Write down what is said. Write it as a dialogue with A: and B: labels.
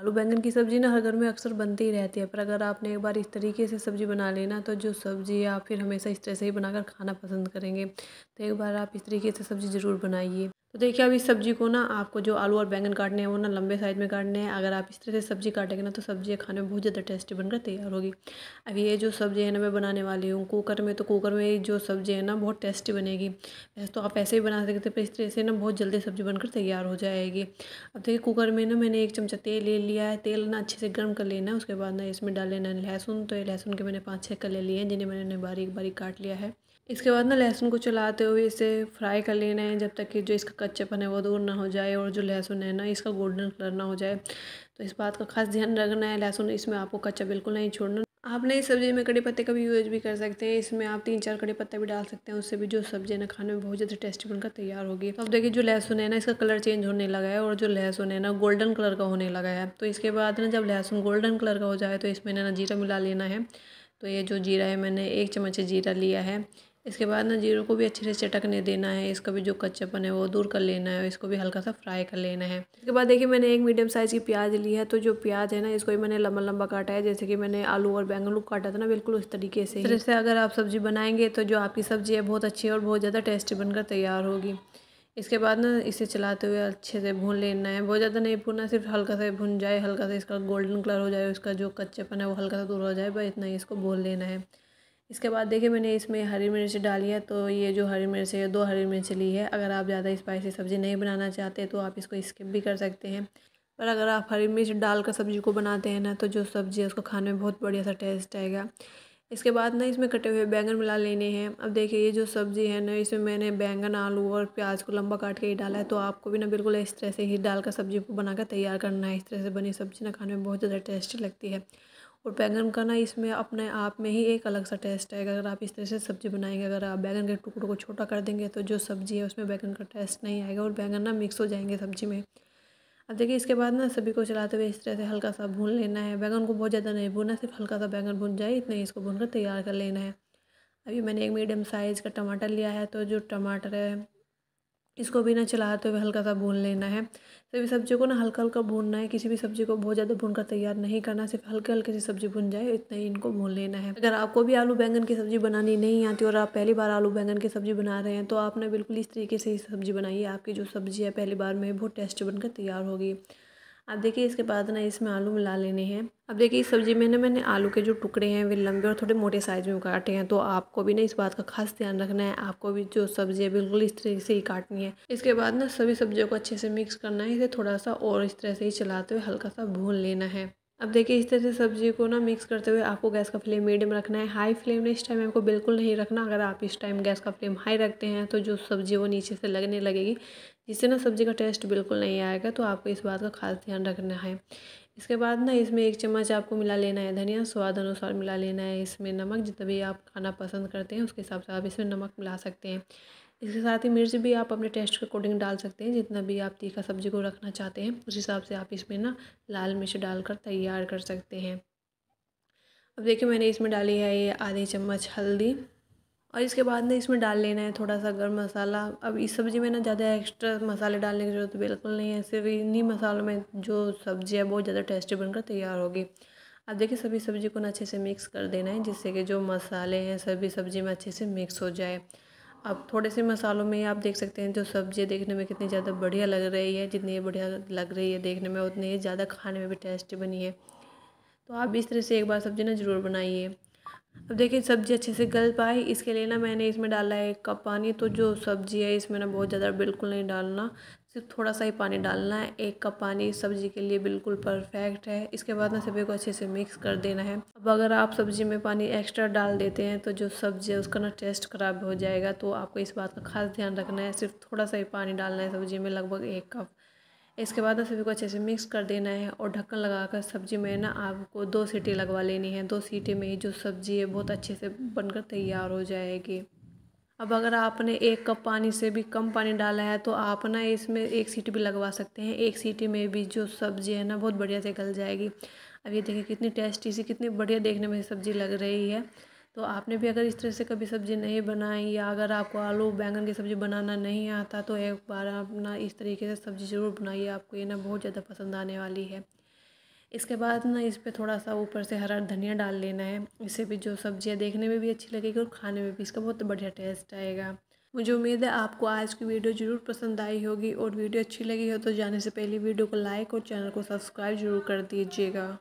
A: आलू बैंगन की सब्ज़ी ना हर घर में अक्सर बनती ही रहती है पर अगर आपने एक बार इस तरीके से सब्ज़ी बना लेना तो जो सब्ज़ी आप फिर हमेशा इस तरह से ही बनाकर खाना पसंद करेंगे तो एक बार आप इस तरीके से सब्ज़ी ज़रूर बनाइए तो देखिए अब इस सब्ज़ी को ना आपको जो आलू और बैंगन काटने हैं वो ना लंबे साइज में काटने हैं अगर आप इस तरह से सब्ज़ी काटेंगे ना तो सब्ज़ी खाने में बहुत ज़्यादा टेस्टी बनकर तैयार होगी अभी ये जो सब्ज़ी है ना मैं बनाने वाली हूँ कुकर में तो कुकर में जो सब्ज़ी है ना बहुत टेस्टी बनेगी वैसे तो आप ऐसे ही बना सकते पर इस तरह से ना बहुत जल्दी सब्ज़ी बनकर तैयार हो जाएगी अब देखिए कुकर में ना मैंने एक चमचा तेल ले लिया है तेल ना अच्छे से गर्म कर लेना है उसके बाद ना इसमें डाल लेना लहसुन तो ये लहसुन के मैंने पाँच छः कर ले लिए हैं जिन्हें मैंने बारीक बारीक काट लिया है इसके बाद ना लहसुन को चलाते हुए इसे फ्राई कर लेना है जब तक कि जो इसका कच्चेपन है वो दूर ना हो जाए और जो लहसुन है ना इसका गोल्डन कलर ना हो जाए तो इस बात का खास ध्यान रखना है लहसुन इसमें आपको कच्चा बिल्कुल नहीं छोड़ना आपने इस सब्ज़ी में कड़ी पत्ते का भी यूज भी कर सकते हैं इसमें आप तीन चार कड़ी पत्ते भी डाल सकते हैं उससे भी जो सब्जी ना खाने में बहुत ज़्यादा टेस्टी बनकर तैयार होगी अब देखिए जो लहसुन है ना इसका कलर चेंज होने लगा है और जो लहसुन है ना गोल्डन कलर का होने लगा है तो इसके बाद ना जब लहसुन गोल्डन कलर का हो जाए तो इसमें ना जीरा मिला लेना है तो ये जो जीरा है मैंने एक चम्मच जीरा लिया है इसके बाद ना जीरो को भी अच्छे से चटकने देना है इसका भी जो कच्चापन है वो दूर कर लेना है इसको भी हल्का सा फ्राई कर लेना है इसके बाद देखिए मैंने एक मीडियम साइज़ की प्याज ली है तो जो प्याज है ना इसको भी मैंने लंबा लंबा काटा है जैसे कि मैंने आलू और बैंगन को काटा था ना बिल्कुल उस तरीके से फिर से अगर आप सब्ज़ी बनाएंगे तो जो आपकी सब्ज़ी है बहुत अच्छी और बहुत ज़्यादा टेस्टी बनकर तैयार होगी इसके बाद ना इसे चलाते हुए अच्छे से भून लेना है बहुत ज़्यादा नहीं भूनना सिर्फ हल्का सा भुन जाए हल्का सा इसका गोल्डन कलर हो जाए उसका जो कच्चापन है वो हल्का सा दूर हो जाए बस इतना ही इसको भून लेना है इसके बाद देखिए मैंने इसमें हरी मिर्च डाली है तो ये जो हरी मिर्च है दो हरी मिर्च ली है अगर आप ज़्यादा स्पाइसी सब्ज़ी नहीं बनाना चाहते तो आप इसको स्किप भी कर सकते हैं पर अगर आप हरी मिर्च डाल कर सब्ज़ी को बनाते हैं ना तो जो सब्ज़ी है उसको खाने में बहुत बढ़िया सा टेस्ट आएगा इसके बाद ना इसमें कटे हुए बैंगन मिला लेने हैं अब देखिए ये जो सब्ज़ी है ना इसमें मैंने बैंगन आलू और प्याज को लंबा काट के ही डाला है तो आपको भी ना बिल्कुल इस तरह से ही डाल कर सब्ज़ी को बनाकर तैयार करना है इस तरह से बनी सब्ज़ी ना खाने में बहुत ज़्यादा टेस्टी लगती है और बैंगन का ना इसमें अपने आप में ही एक अलग सा टेस्ट है अगर आप इस तरह से सब्ज़ी बनाएंगे अगर आप बैंगन के टुकड़ों को छोटा कर देंगे तो जो सब्ज़ी है उसमें बैंगन का टेस्ट नहीं आएगा और बैंगन ना मिक्स हो जाएंगे सब्ज़ी में अब देखिए इसके बाद ना सभी को चलाते हुए इस तरह से हल्का सा भून लेना है बैंगन को बहुत ज़्यादा नहीं भूनना सिर्फ हल्का सा बैंगन भून जाए इतना ही इसको भून तैयार कर लेना है अभी मैंने एक मीडियम साइज़ का टमाटर लिया है तो जो टमाटर है इसको भी ना चलाते तो हुए हल्का सा भून लेना है सभी सब्जी को ना हल्का हल्का भूनना है किसी भी सब्जी को बहुत ज़्यादा भून कर तैयार नहीं करना सिर्फ हल्के हल्के से सब्जी भून जाए इतना ही इनको भून लेना है अगर आपको भी आलू बैंगन की सब्जी बनानी नहीं आती और आप पहली बार आलू बैंगन की सब्जी बना रहे हैं तो आपने बिल्कुल इस तरीके से ही सब्जी बनाई है आपकी जो सब्जी है पहली बार में बहुत टेस्टी बनकर तैयार होगी अब देखिए इसके बाद ना इसमें आलू मिला लेने हैं अब देखिए इस सब्ज़ी में ना मैंने आलू के जो टुकड़े हैं वे लंबे और थोड़े मोटे साइज़ में काटे हैं तो आपको भी ना इस बात का खास ध्यान रखना है आपको भी जो सब्ज़ी है बिल्कुल इस तरीके से ही काटनी है इसके बाद ना सभी सब्जियों को अच्छे से मिक्स करना है इसे थोड़ा सा और इस तरह से ही चलाते हुए हल्का सा भून लेना है अब देखिए इस तरह से सब्जी को ना मिक्स करते हुए आपको गैस का फ्लेम मीडियम रखना है हाई फ्लेम ने इस टाइम आपको बिल्कुल नहीं रखना अगर आप इस टाइम गैस का फ्लेम हाई रखते हैं तो जो सब्ज़ी वो नीचे से लगने लगेगी जिससे ना सब्ज़ी का टेस्ट बिल्कुल नहीं आएगा तो आपको इस बात का खास ध्यान रखना है इसके बाद ना इसमें एक चम्मच आपको मिला लेना है धनिया स्वाद अनुसार मिला लेना है इसमें नमक जितना भी आप खाना पसंद करते हैं उसके हिसाब से आप इसमें नमक मिला सकते हैं इसके साथ ही मिर्च भी आप अपने टेस्ट के अकॉर्डिंग डाल सकते हैं जितना भी आप तीखा सब्जी को रखना चाहते हैं उस हिसाब से आप इसमें ना लाल मिर्च डालकर तैयार कर सकते हैं अब देखिए मैंने इसमें डाली है ये आधी चम्मच हल्दी और इसके बाद ना इसमें डाल लेना है थोड़ा सा गर्म मसाला अब इस सब्ज़ी में ना ज़्यादा एक्स्ट्रा मसाले डालने की जरूरत बिल्कुल नहीं है सिर्फ इन्हीं मसालों में जो सब्ज़ी है बहुत ज़्यादा टेस्टी बनकर तैयार होगी अब देखिए सभी सब्ज़ी को ना अच्छे से मिक्स कर देना है जिससे कि जो मसाले हैं सभी सब्ज़ी में अच्छे से मिक्स हो जाए अब थोड़े से मसालों में आप देख सकते हैं जो सब्ज़ी देखने में कितनी ज़्यादा बढ़िया लग रही है जितनी ये बढ़िया लग रही है देखने में उतनी ही ज़्यादा खाने में भी टेस्टी बनी है तो आप इस तरह से एक बार सब्ज़ी ना ज़रूर बनाइए अब देखिए सब्ज़ी अच्छे से गल पाए इसके लिए ना मैंने इसमें डाला है एक कप पानी तो जो सब्ज़ी है इसमें ना बहुत ज़्यादा बिल्कुल नहीं डालना सिर्फ थोड़ा सा ही पानी डालना है एक कप पानी सब्जी के लिए बिल्कुल परफेक्ट है इसके बाद ना सभी को अच्छे से मिक्स कर देना है अब अगर आप सब्जी में पानी एक्स्ट्रा डाल देते हैं तो जो सब्जी है उसका ना टेस्ट ख़राब हो जाएगा तो आपको इस बात का खास ध्यान रखना है सिर्फ थोड़ा सा ही पानी डालना है सब्जी में लगभग एक कप इसके बाद सभी को अच्छे से मिक्स कर देना है और ढक्कन लगाकर सब्जी में ना आपको दो सीटी लगवा लेनी है दो सीटी में ही जो सब्जी है बहुत अच्छे से बनकर तैयार हो जाएगी अब अगर आपने एक कप पानी से भी कम पानी डाला है तो आप ना इसमें एक सीटी भी लगवा सकते हैं एक सीटी में भी जो सब्ज़ी है ना बहुत बढ़िया से गल जाएगी अब ये देखिए कितनी टेस्टी सी कितनी बढ़िया देखने में सब्ज़ी लग रही है तो आपने भी अगर इस तरह से कभी सब्ज़ी नहीं बनाई या अगर आपको आलू बैंगन की सब्ज़ी बनाना नहीं आता तो एक बार आप ना इस तरीके से सब्ज़ी ज़रूर बनाइए आपको ये ना बहुत ज़्यादा पसंद आने वाली है इसके बाद ना इस पर थोड़ा सा ऊपर से हरा धनिया डाल लेना है इससे भी जो सब्जियाँ देखने में भी अच्छी लगेगी और खाने में भी इसका बहुत बढ़िया टेस्ट आएगा मुझे उम्मीद है आपको आज की वीडियो ज़रूर पसंद आई होगी और वीडियो अच्छी लगी हो तो जाने से पहले वीडियो को लाइक और चैनल को सब्सक्राइब जरूर कर दीजिएगा